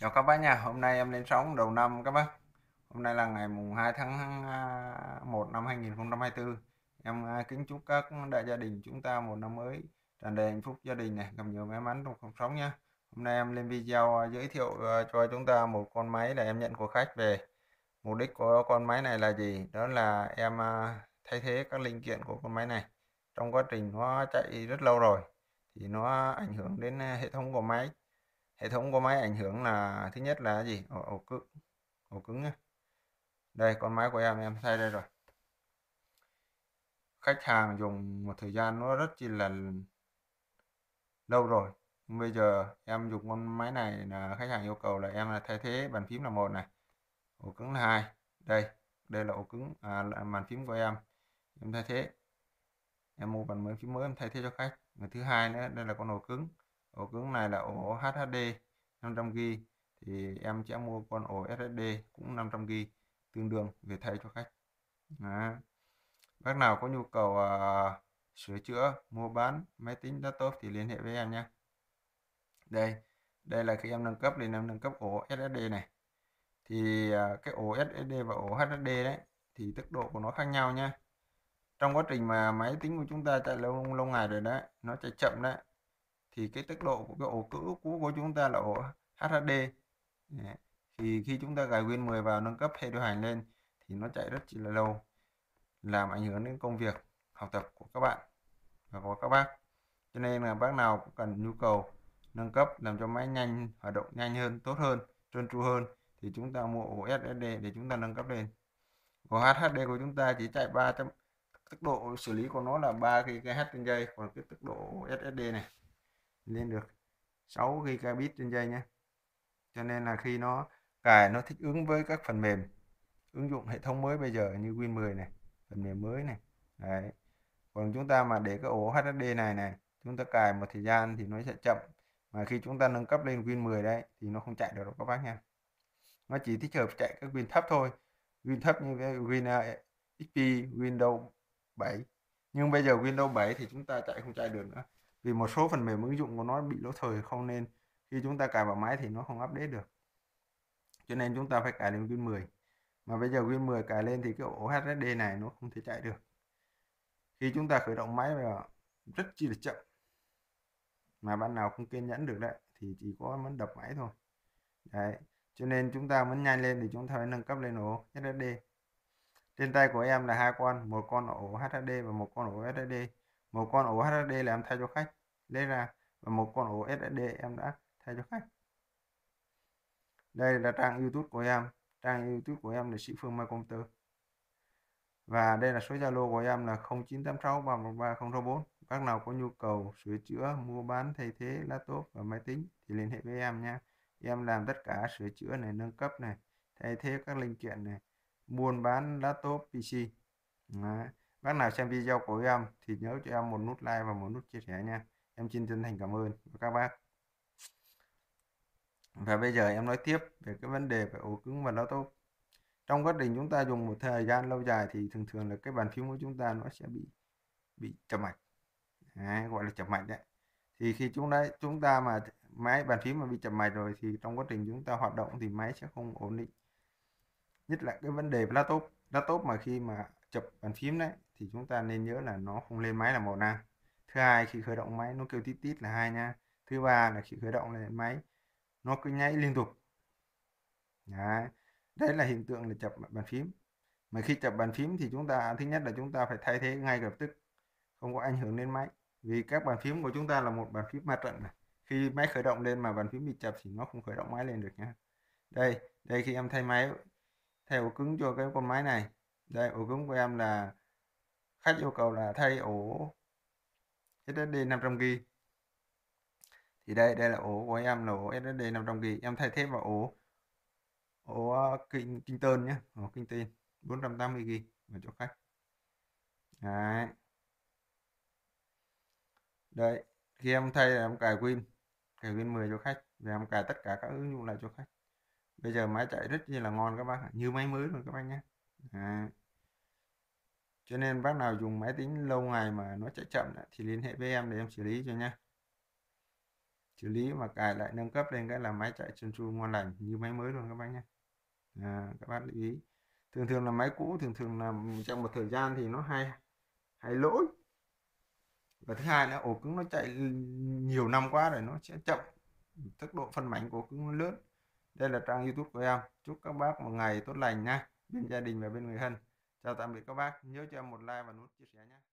Chào các bác nha, hôm nay em lên sóng đầu năm các bác Hôm nay là ngày mùng 2 tháng 1 à, năm 2024 Em à, kính chúc các đại gia đình chúng ta một năm mới tràn đầy hạnh phúc gia đình này, gặp nhiều may mắn trong cuộc sống nha Hôm nay em lên video à, giới thiệu cho chúng ta một con máy là em nhận của khách về Mục đích của con máy này là gì? Đó là em thay thế các linh kiện của con máy này Trong quá trình nó chạy rất lâu rồi thì nó ảnh hưởng đến hệ thống của máy hệ thống của máy ảnh hưởng là thứ nhất là gì ổ, ổ cứng ổ cứng nhá đây con máy của em em thay đây rồi khách hàng dùng một thời gian nó rất chi là lâu rồi bây giờ em dùng con máy này là khách hàng yêu cầu là em là thay thế bàn phím là một này ổ cứng là hai đây đây là ổ cứng à, là bàn phím của em em thay thế em mua bàn phím mới em thay thế cho khách và thứ hai nữa đây là con ổ cứng ổ cứng này là ổ HHD 500GB thì em sẽ mua con ổ SSD cũng 500GB tương đương về thay cho khách Đó. bác nào có nhu cầu uh, sửa chữa mua bán máy tính laptop thì liên hệ với em nhé đây đây là khi em nâng cấp thì em nâng cấp ổ SSD này thì uh, cái ổ SSD và ổ HDD đấy thì tốc độ của nó khác nhau nhé trong quá trình mà máy tính của chúng ta chạy lâu lâu ngày rồi đấy nó chạy chậm đấy thì cái tốc độ của cái ổ cũ cũ của chúng ta là ổ HHD thì khi chúng ta gài Win 10 vào nâng cấp hệ điều hành lên thì nó chạy rất chỉ là lâu làm ảnh hưởng đến công việc học tập của các bạn và của các bác cho nên là bác nào cũng cần nhu cầu nâng cấp làm cho máy nhanh hoạt động nhanh hơn tốt hơn trơn tru hơn thì chúng ta mua ổ SSD để chúng ta nâng cấp lên ổ HHD của chúng ta chỉ chạy 300 tốc độ xử lý của nó là 3 cái, cái còn cái tốc độ SSD này lên được 6 gigabit trên giây nhé cho nên là khi nó cài nó thích ứng với các phần mềm ứng dụng hệ thống mới bây giờ như Win 10 này phần mềm mới này đấy còn chúng ta mà để cái ổ HDD này này chúng ta cài một thời gian thì nó sẽ chậm mà khi chúng ta nâng cấp lên Win 10 đấy thì nó không chạy được đâu các bác nha nó chỉ thích hợp chạy các Win thấp thôi Win thấp như Win ờ, XP Windows 7 nhưng bây giờ Windows 7 thì chúng ta chạy không chạy được nữa vì một số phần mềm ứng dụng của nó bị lỗi thời không nên khi chúng ta cài vào máy thì nó không update được cho nên chúng ta phải cài lên Win 10 mà bây giờ Win 10 cài lên thì cái ổ HSD này nó không thể chạy được khi chúng ta khởi động máy mà rất chi là chậm mà bạn nào không kiên nhẫn được đấy thì chỉ có muốn đập máy thôi đấy cho nên chúng ta muốn nhanh lên thì chúng ta phải nâng cấp lên ổ HSD trên tay của em là hai con một con ổ HSD và một con ổ SSD một con ổ HSD là em thay cho khách lấy ra và một con ổ SSD em đã thay cho khách đây là trang YouTube của em trang YouTube của em là sĩ phương mai công tử và đây là số Zalo của em là 0986313004 các nào có nhu cầu sửa chữa mua bán thay thế laptop và máy tính thì liên hệ với em nha em làm tất cả sửa chữa này nâng cấp này thay thế các linh kiện này buôn bán laptop PC Đấy. Bác nào xem video của em thì nhớ cho em một nút like và một nút chia sẻ nha. Em xin chân thành cảm ơn các bác. Và bây giờ em nói tiếp về cái vấn đề về ổ cứng và laptop. Trong quá trình chúng ta dùng một thời gian lâu dài thì thường thường là cái bàn phím của chúng ta nó sẽ bị bị chậm mạch. Đấy, gọi là chậm mạch đấy. Thì khi chúng ta chúng ta mà máy bàn phím mà bị chậm mạch rồi thì trong quá trình chúng ta hoạt động thì máy sẽ không ổn định. Nhất là cái vấn đề laptop, laptop mà khi mà chập bàn phím đấy thì chúng ta nên nhớ là nó không lên máy là màu nam thứ hai khi khởi động máy nó kêu tít tít là hai nha thứ ba là khi khởi động lên máy nó cứ nháy liên tục đấy. đấy là hiện tượng là chập bàn phím mà khi chập bàn phím thì chúng ta thứ nhất là chúng ta phải thay thế ngay lập tức không có ảnh hưởng đến máy vì các bàn phím của chúng ta là một bàn phím mặt trận này khi máy khởi động lên mà bàn phím bị chập thì nó không khởi động máy lên được nhá đây đây khi em thay máy thay ổ cứng cho cái con máy này đây ổ cứng của em là khách yêu cầu là thay ổ SSD 500GB thì đây đây là ổ của em là ổ SSD 500GB em thay thế vào ổ ổ kinh ờ, kinh tơn nhé ổ kinh tên 480GB vào cho khách đấy đấy khi em thay em cài win cài win 10 cho khách và em cài tất cả các ứng dụng lại cho khách bây giờ máy chạy rất là ngon các bác như máy mới luôn các bác nhé đấy cho nên bác nào dùng máy tính lâu ngày mà nó chạy chậm thì liên hệ với em để em xử lý cho nhé xử lý mà cài lại nâng cấp lên cái là máy chạy trơn tru ngon lành như máy mới luôn các bác nhé à, các bác lưu ý thường thường là máy cũ thường thường là trong một thời gian thì nó hay hay lỗi và thứ hai là ổ cứng nó chạy nhiều năm quá rồi nó sẽ chậm tốc độ phân mảnh của cứng lớn đây là trang youtube của em chúc các bác một ngày tốt lành nha bên gia đình và bên người thân chào tạm biệt các bác nhớ cho em một like và nút chia sẻ nhé